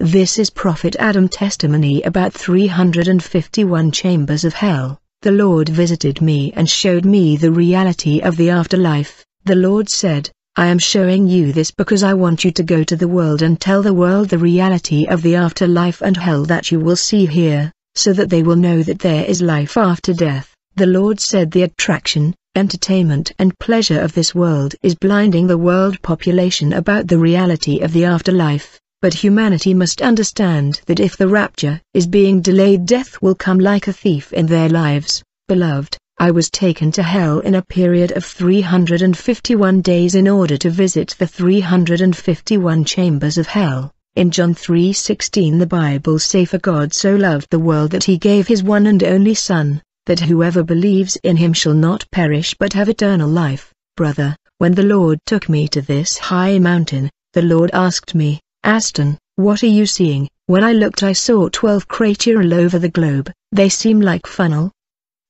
This is Prophet Adam testimony about 351 chambers of hell. The Lord visited me and showed me the reality of the afterlife. The Lord said, I am showing you this because I want you to go to the world and tell the world the reality of the afterlife and hell that you will see here, so that they will know that there is life after death. The Lord said the attraction, entertainment and pleasure of this world is blinding the world population about the reality of the afterlife. But humanity must understand that if the rapture is being delayed death will come like a thief in their lives. Beloved, I was taken to hell in a period of 351 days in order to visit the 351 chambers of hell. In John 3:16 the Bible says for God so loved the world that he gave his one and only son that whoever believes in him shall not perish but have eternal life. Brother, when the Lord took me to this high mountain, the Lord asked me, Aston, what are you seeing? When I looked I saw 12 craters all over the globe. They seem like funnel.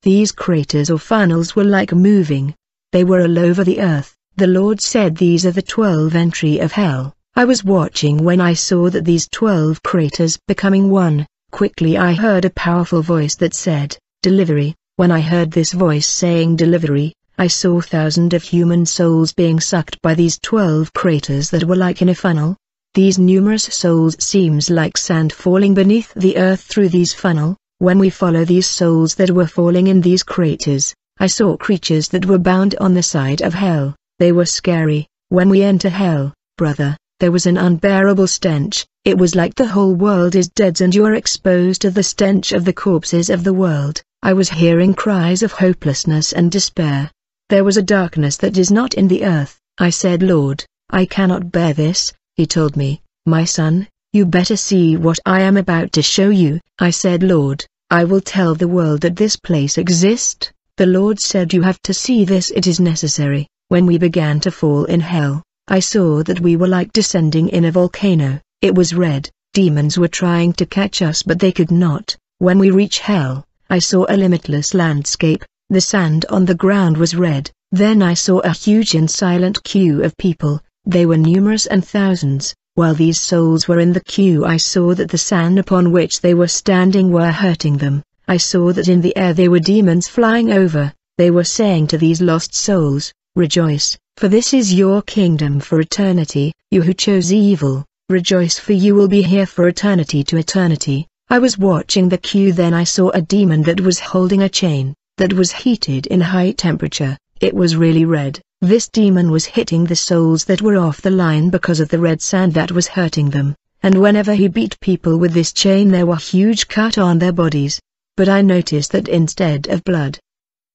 These craters or funnels were like moving. They were all over the earth. The Lord said these are the 12 entry of hell. I was watching when I saw that these 12 craters becoming one. Quickly I heard a powerful voice that said, Delivery. When I heard this voice saying delivery, I saw thousands of human souls being sucked by these 12 craters that were like in a funnel. These numerous souls seems like sand falling beneath the earth through these funnel, when we follow these souls that were falling in these craters, I saw creatures that were bound on the side of hell, they were scary, when we enter hell, brother, there was an unbearable stench, it was like the whole world is dead and you are exposed to the stench of the corpses of the world, I was hearing cries of hopelessness and despair. There was a darkness that is not in the earth, I said Lord, I cannot bear this, he told me, My son, you better see what I am about to show you. I said Lord, I will tell the world that this place exists. The Lord said you have to see this it is necessary. When we began to fall in hell, I saw that we were like descending in a volcano. It was red, demons were trying to catch us but they could not. When we reach hell, I saw a limitless landscape, the sand on the ground was red. Then I saw a huge and silent queue of people, they were numerous and thousands. While these souls were in the queue I saw that the sand upon which they were standing were hurting them. I saw that in the air they were demons flying over. They were saying to these lost souls, Rejoice, for this is your kingdom for eternity. You who chose evil, rejoice for you will be here for eternity to eternity. I was watching the queue then I saw a demon that was holding a chain, that was heated in high temperature. It was really red. This demon was hitting the souls that were off the line because of the red sand that was hurting them, and whenever he beat people with this chain there were huge cut on their bodies. But I noticed that instead of blood,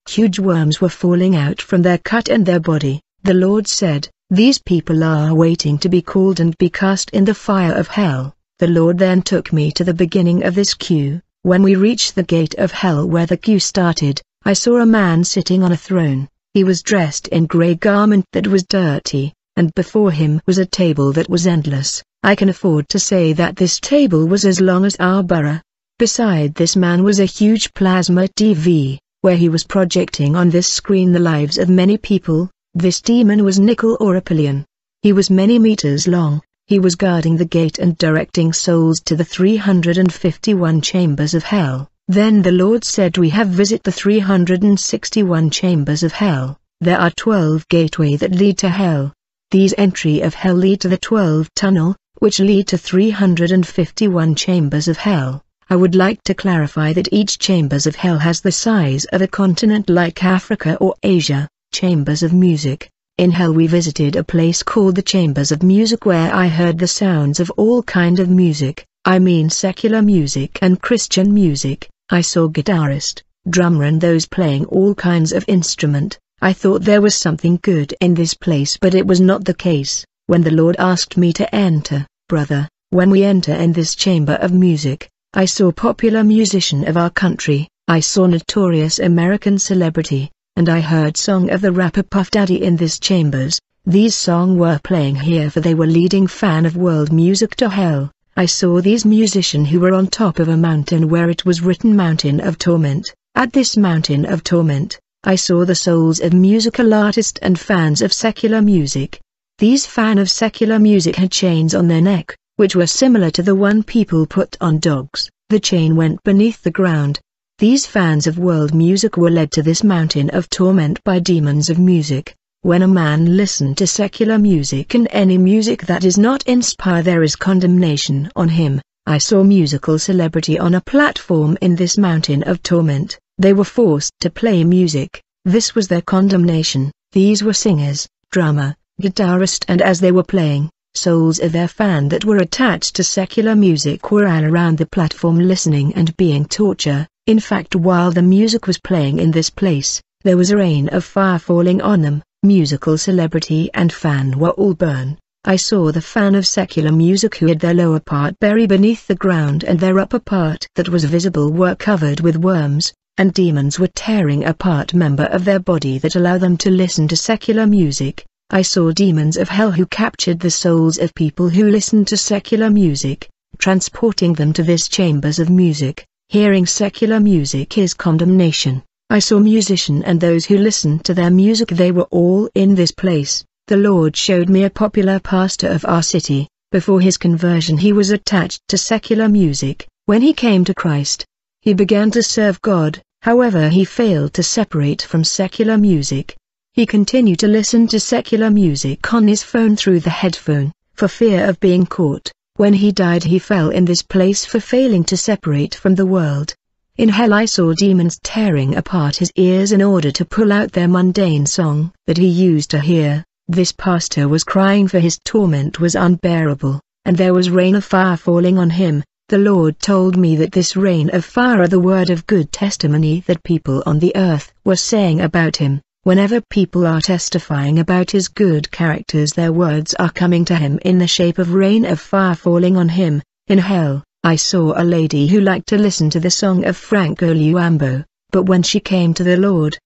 huge worms were falling out from their cut and their body. The Lord said, These people are waiting to be called and be cast in the fire of hell. The Lord then took me to the beginning of this queue. When we reached the gate of hell where the queue started, I saw a man sitting on a throne. He was dressed in grey garment that was dirty, and before him was a table that was endless. I can afford to say that this table was as long as our borough. Beside this man was a huge plasma TV, where he was projecting on this screen the lives of many people. This demon was Nicol Oropelian. He was many meters long, he was guarding the gate and directing souls to the 351 chambers of hell. Then the Lord said we have visit the 361 chambers of hell, there are 12 gateway that lead to hell. These entry of hell lead to the 12 tunnel, which lead to 351 chambers of hell. I would like to clarify that each chambers of hell has the size of a continent like Africa or Asia, chambers of music. In hell we visited a place called the chambers of music where I heard the sounds of all kind of music, I mean secular music and Christian music. I saw guitarist, drummer and those playing all kinds of instrument. I thought there was something good in this place but it was not the case. When the Lord asked me to enter, brother, when we enter in this chamber of music, I saw popular musician of our country, I saw notorious American celebrity, and I heard song of the rapper Puff Daddy in this chambers. These song were playing here for they were leading fan of world music to hell. I saw these musicians who were on top of a mountain where it was written Mountain of Torment. At this Mountain of Torment, I saw the souls of musical artists and fans of secular music. These fan of secular music had chains on their neck, which were similar to the one people put on dogs. The chain went beneath the ground. These fans of world music were led to this mountain of torment by demons of music. When a man listen to secular music and any music that is not inspire there is condemnation on him. I saw musical celebrity on a platform in this mountain of torment. They were forced to play music. This was their condemnation. These were singers, drummer, guitarist and as they were playing, souls of their fan that were attached to secular music were all around the platform listening and being torture. In fact while the music was playing in this place, there was a rain of fire falling on them musical celebrity and fan were all burned. I saw the fan of secular music who had their lower part buried beneath the ground and their upper part that was visible were covered with worms, and demons were tearing apart member of their body that allow them to listen to secular music. I saw demons of hell who captured the souls of people who listened to secular music, transporting them to this chambers of music. Hearing secular music is condemnation. I saw musician and those who listened to their music they were all in this place. The Lord showed me a popular pastor of our city. Before his conversion he was attached to secular music. When he came to Christ, he began to serve God, however he failed to separate from secular music. He continued to listen to secular music on his phone through the headphone, for fear of being caught. When he died he fell in this place for failing to separate from the world. In hell I saw demons tearing apart his ears in order to pull out their mundane song that he used to hear. This pastor was crying for his torment was unbearable, and there was rain of fire falling on him. The Lord told me that this rain of fire are the word of good testimony that people on the earth were saying about him. Whenever people are testifying about his good characters their words are coming to him in the shape of rain of fire falling on him, in hell. I saw a lady who liked to listen to the song of Franco Luambo, but when she came to the Lord,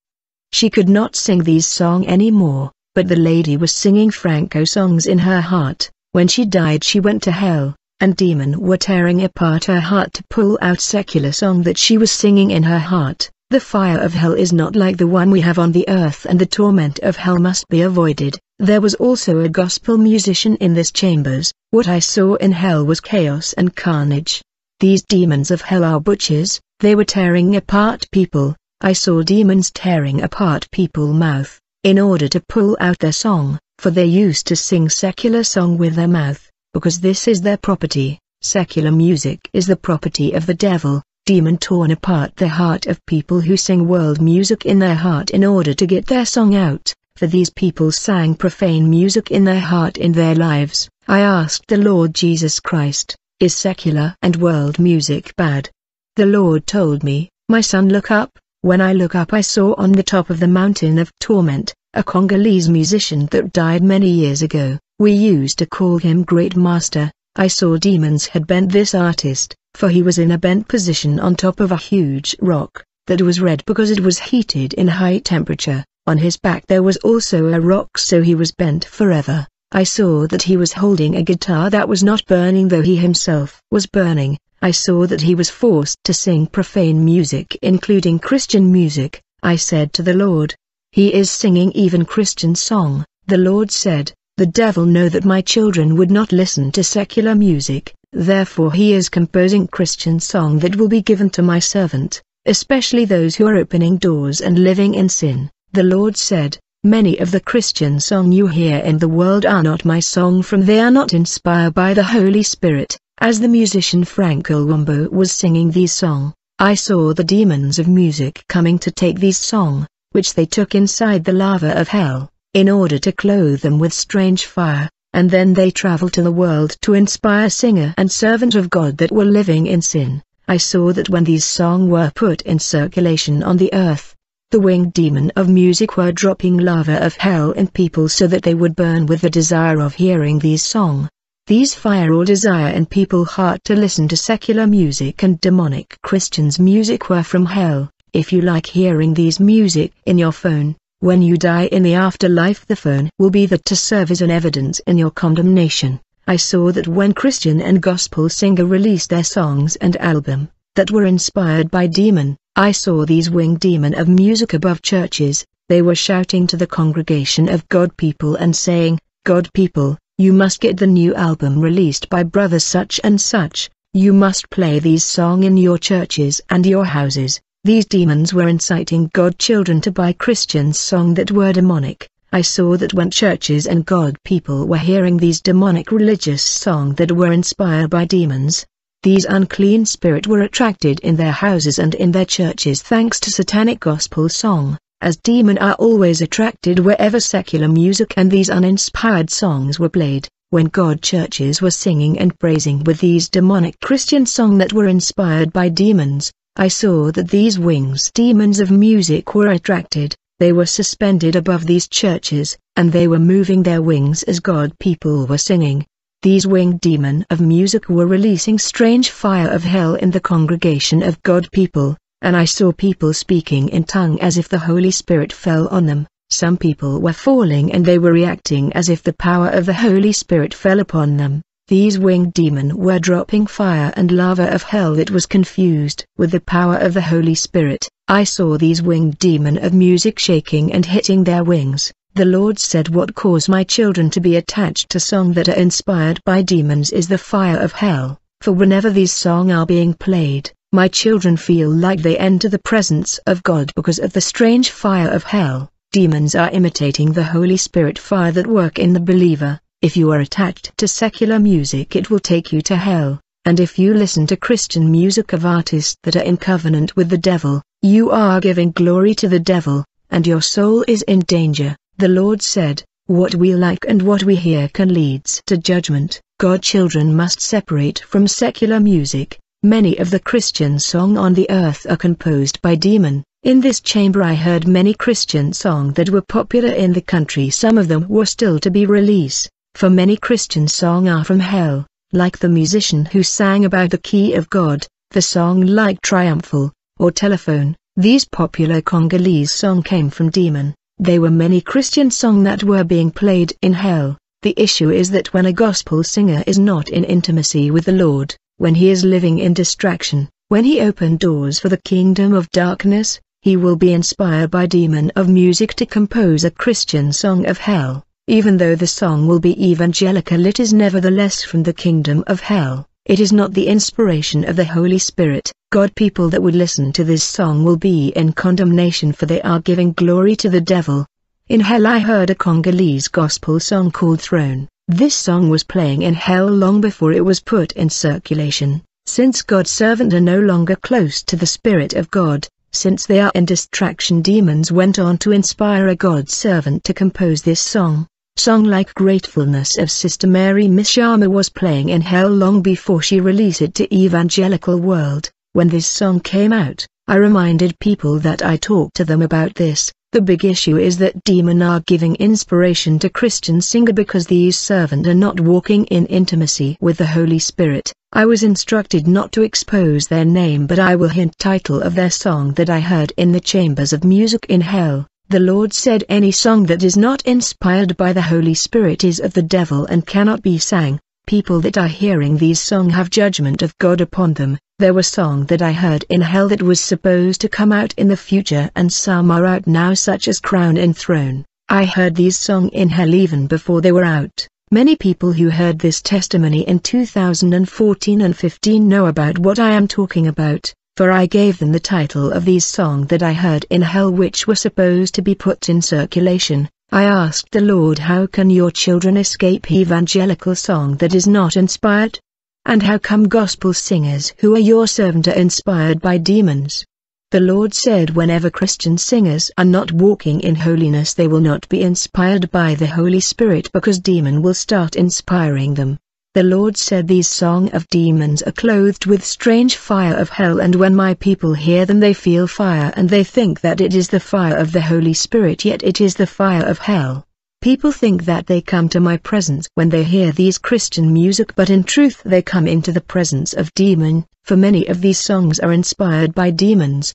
she could not sing these song anymore, but the lady was singing Franco songs in her heart. When she died she went to hell, and demon were tearing apart her heart to pull out secular song that she was singing in her heart. The fire of hell is not like the one we have on the earth and the torment of hell must be avoided. There was also a gospel musician in this chambers, what I saw in hell was chaos and carnage. These demons of hell are butchers, they were tearing apart people, I saw demons tearing apart people mouth, in order to pull out their song, for they used to sing secular song with their mouth, because this is their property, secular music is the property of the devil, demon torn apart the heart of people who sing world music in their heart in order to get their song out for these people sang profane music in their heart in their lives. I asked the Lord Jesus Christ, is secular and world music bad? The Lord told me, my son look up, when I look up I saw on the top of the mountain of torment, a Congolese musician that died many years ago, we used to call him Great Master, I saw demons had bent this artist, for he was in a bent position on top of a huge rock, that was red because it was heated in high temperature. On his back there was also a rock so he was bent forever. I saw that he was holding a guitar that was not burning though he himself was burning. I saw that he was forced to sing profane music including Christian music. I said to the Lord, He is singing even Christian song. The Lord said, The devil know that my children would not listen to secular music, therefore he is composing Christian song that will be given to my servant, especially those who are opening doors and living in sin. The Lord said, Many of the Christian song you hear in the world are not my song from they are not inspired by the Holy Spirit. As the musician Frank Olwombo was singing these song, I saw the demons of music coming to take these song, which they took inside the lava of hell, in order to clothe them with strange fire, and then they travel to the world to inspire singer and servant of God that were living in sin. I saw that when these song were put in circulation on the earth, the winged demon of music were dropping lava of hell in people so that they would burn with the desire of hearing these song. These fire or desire in people heart to listen to secular music and demonic Christians music were from hell. If you like hearing these music in your phone, when you die in the afterlife the phone will be that to serve as an evidence in your condemnation. I saw that when Christian and gospel singer released their songs and album, that were inspired by demon. I saw these winged demon of music above churches, they were shouting to the congregation of God people and saying, God people, you must get the new album released by brother such and such, you must play these song in your churches and your houses. These demons were inciting God children to buy Christian song that were demonic. I saw that when churches and God people were hearing these demonic religious song that were inspired by demons, these unclean spirit were attracted in their houses and in their churches thanks to satanic gospel song, as demon are always attracted wherever secular music and these uninspired songs were played when God churches were singing and praising with these demonic Christian song that were inspired by demons, I saw that these wings demons of music were attracted, they were suspended above these churches, and they were moving their wings as God people were singing, these winged demon of music were releasing strange fire of hell in the congregation of God people, and I saw people speaking in tongue as if the Holy Spirit fell on them. Some people were falling and they were reacting as if the power of the Holy Spirit fell upon them. These winged demon were dropping fire and lava of hell that was confused with the power of the Holy Spirit. I saw these winged demon of music shaking and hitting their wings. The Lord said what cause my children to be attached to song that are inspired by demons is the fire of hell, for whenever these song are being played, my children feel like they enter the presence of God because of the strange fire of hell. Demons are imitating the Holy Spirit fire that work in the believer. If you are attached to secular music it will take you to hell, and if you listen to Christian music of artists that are in covenant with the devil, you are giving glory to the devil, and your soul is in danger. The Lord said, What we like and what we hear can leads to judgment. God children must separate from secular music. Many of the Christian song on the earth are composed by demon. In this chamber I heard many Christian song that were popular in the country some of them were still to be released, for many Christian song are from hell, like the musician who sang about the key of God, the song like Triumphal, or Telephone, these popular Congolese song came from demon. There were many Christian song that were being played in hell. The issue is that when a gospel singer is not in intimacy with the Lord, when he is living in distraction, when he opened doors for the kingdom of darkness, he will be inspired by demon of music to compose a Christian song of hell, even though the song will be evangelical it is nevertheless from the kingdom of hell. It is not the inspiration of the Holy Spirit. God people that would listen to this song will be in condemnation for they are giving glory to the devil. In hell I heard a Congolese gospel song called Throne. This song was playing in hell long before it was put in circulation, since God's servants are no longer close to the Spirit of God, since they are in distraction demons went on to inspire a God's servant to compose this song. Song like Gratefulness of Sister Mary Mishama was playing in hell long before she released it to evangelical world. When this song came out, I reminded people that I talked to them about this. The big issue is that demon are giving inspiration to Christian singer because these servant are not walking in intimacy with the Holy Spirit. I was instructed not to expose their name but I will hint title of their song that I heard in the chambers of music in hell. The Lord said any song that is not inspired by the Holy Spirit is of the devil and cannot be sang. People that are hearing these song have judgment of God upon them. There was song that I heard in hell that was supposed to come out in the future and some are out now such as Crown and Throne. I heard these song in hell even before they were out. Many people who heard this testimony in 2014 and 15 know about what I am talking about for I gave them the title of these song that I heard in hell which were supposed to be put in circulation. I asked the Lord how can your children escape evangelical song that is not inspired? And how come gospel singers who are your servant are inspired by demons? The Lord said whenever Christian singers are not walking in holiness they will not be inspired by the Holy Spirit because demon will start inspiring them. The Lord said these song of demons are clothed with strange fire of hell and when my people hear them they feel fire and they think that it is the fire of the Holy Spirit yet it is the fire of hell. People think that they come to my presence when they hear these Christian music but in truth they come into the presence of demon, for many of these songs are inspired by demons,